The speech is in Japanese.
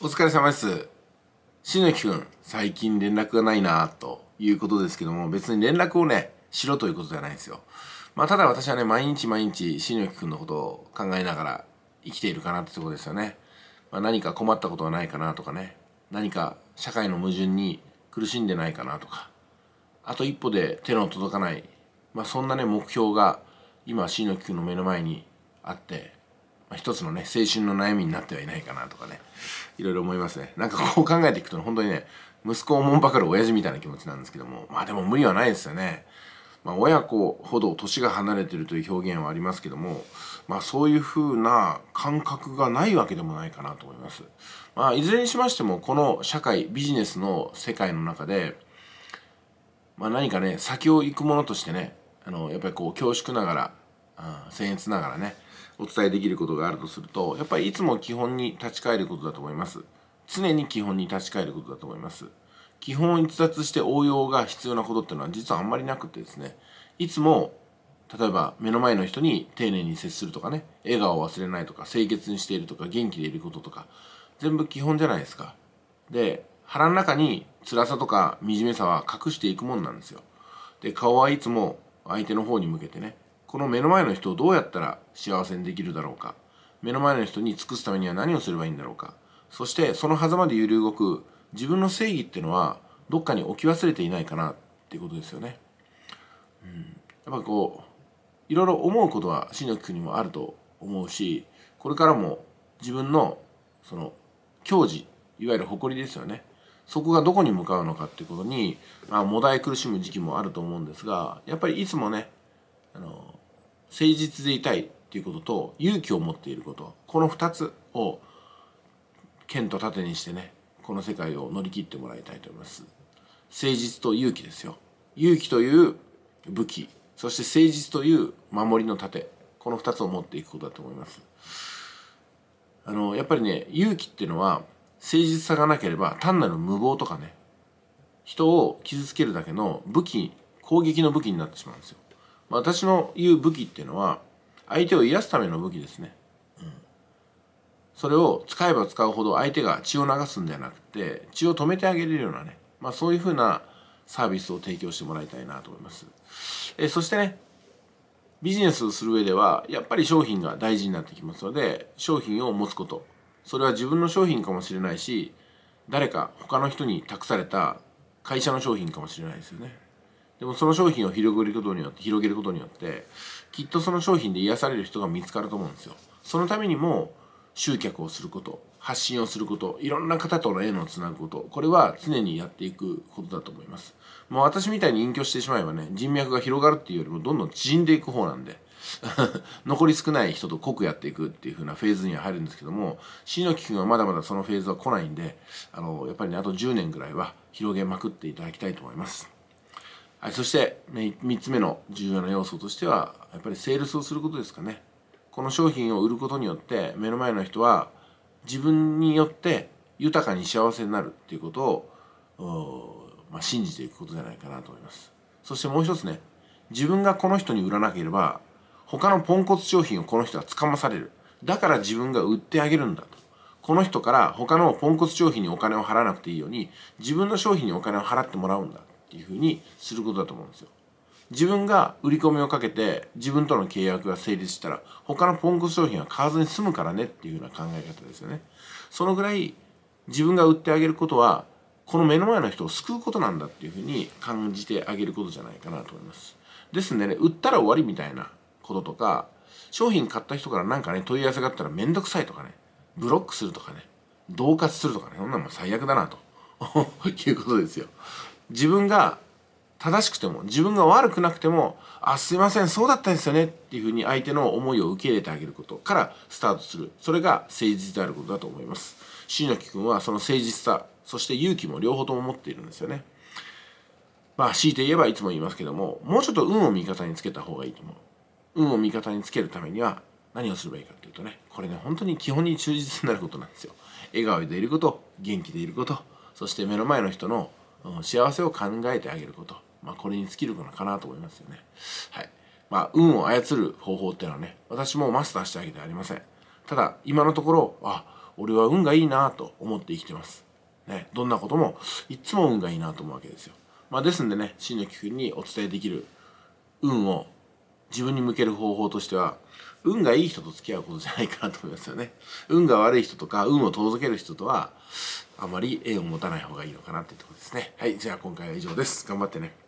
お疲れ様です。しのきくん、最近連絡がないなということですけども、別に連絡をね、しろということじゃないんですよ。まあ、ただ私はね、毎日毎日、しのきくんのことを考えながら生きているかなってとこですよね。まあ、何か困ったことはないかなとかね、何か社会の矛盾に苦しんでないかなとか、あと一歩で手の届かない、まあ、そんなね、目標が今、しのきくんの目の前にあって、一つのね青春の悩みになってはいないかなとかねいろいろ思いますねなんかこう考えていくと本当にね息子をもんばかる親父みたいな気持ちなんですけどもまあでも無理はないですよねまあ、親子ほど年が離れてるという表現はありますけども、まあ、そういうふうな感覚がないわけでもないかなと思います。まあ、いずれにしましてもこの社会ビジネスの世界の中で、まあ、何かね先を行くものとしてねあのやっぱりこう恐縮ながら僭越ながらねお伝えできることがあるとするとやっぱりいつも基本に立ち返ることだと思います常に基本に立ち返ることだと思います基本を逸脱して応用が必要なことっていうのは実はあんまりなくてですねいつも例えば目の前の人に丁寧に接するとかね笑顔を忘れないとか清潔にしているとか元気でいることとか全部基本じゃないですかで腹の中に辛さとか惨めさは隠していくもんなんですよで顔はいつも相手の方に向けてねこの目の前の人をどうやったら幸せにできるだろうか目の前の人に尽くすためには何をすればいいんだろうかそしてその狭間で揺り動く自分の正義ってのはどっかに置き忘れていないかなっていうことですよね。うん、やっぱこういろいろ思うことは新き君にもあると思うしこれからも自分のその矜持いわゆる誇りですよねそこがどこに向かうのかっていうことに、まあ、もだえ苦しむ時期もあると思うんですがやっぱりいつもねあの誠実でいたいっていうことと勇気を持っていることこの2つを剣と盾にしてねこの世界を乗り切ってもらいたいと思います誠実と勇気ですよ勇気という武器そして誠実という守りの盾この2つを持っていくことだと思いますあのやっぱりね勇気っていうのは誠実さがなければ単なる無謀とかね人を傷つけるだけの武器攻撃の武器になってしまうんですよ私の言う武器っていうのは相手を癒すための武器ですね、うん、それを使えば使うほど相手が血を流すんではなくて血を止めてあげれるようなね、まあ、そういうふうなサービスを提供してもらいたいなと思いますえそしてねビジネスをする上ではやっぱり商品が大事になってきますので商品を持つことそれは自分の商品かもしれないし誰か他の人に託された会社の商品かもしれないですよね。でもその商品を広げることによって、広げることによって、きっとその商品で癒される人が見つかると思うんですよ。そのためにも、集客をすること、発信をすること、いろんな方との縁をつなぐこと、これは常にやっていくことだと思います。もう私みたいに隠居してしまえばね、人脈が広がるっていうよりもどんどん縮んでいく方なんで、残り少ない人と濃くやっていくっていう風なフェーズには入るんですけども、しのきくんはまだまだそのフェーズは来ないんで、あの、やっぱりね、あと10年ぐらいは広げまくっていただきたいと思います。はい、そして3つ目の重要な要素としてはやっぱりセールスをすることですかねこの商品を売ることによって目の前の人は自分によって豊かに幸せになるっていうことを、まあ、信じていくことじゃないかなと思いますそしてもう一つね自分がこの人に売らなければ他のポンコツ商品をこの人はつかまされるだから自分が売ってあげるんだとこの人から他のポンコツ商品にお金を払わなくていいように自分の商品にお金を払ってもらうんだっていうふうにすることだと思うんですよ。自分が売り込みをかけて自分との契約が成立したら他のポンコツ商品は買わずに済むからねっていうような考え方ですよね。そのぐらい自分が売ってあげることはこの目の前の人を救うことなんだっていうふうに感じてあげることじゃないかなと思います。ですんでね、売ったら終わりみたいなこととか、商品買った人からなんかね、問い合わせがあったらめんどくさいとかね、ブロックするとかね、恫喝するとかね、そんなの最悪だなと いうことですよ。自分が正しくても自分が悪くなくても「あすいませんそうだったんですよね」っていうふうに相手の思いを受け入れてあげることからスタートするそれが誠実であることだと思います椎名木君はその誠実さそして勇気も両方とも持っているんですよねまあ強いて言えばいつも言いますけどももうちょっと運を味方につけた方がいいと思う運を味方につけるためには何をすればいいかっていうとねこれね本当に基本に忠実になることなんですよ笑顔でいること元気でいることそして目の前の人の幸せを考えてあげること、まあ、これに尽きるのかなと思いますよね。はい。まあ、運を操る方法っていうのはね、私もマスターしてあげてありません。ただ、今のところ、あ、俺は運がいいなと思って生きてます。ね、どんなことも、いつも運がいいなと思うわけですよ。まあ、ですんでね、新庄君にお伝えできる運を自分に向ける方法としては、運がいい人と付き合うことじゃないかなと思いますよね。運が悪い人とか、運を遠ざける人とは、あまり縁を持たない方がいいのかなってところですねはいじゃあ今回は以上です頑張ってね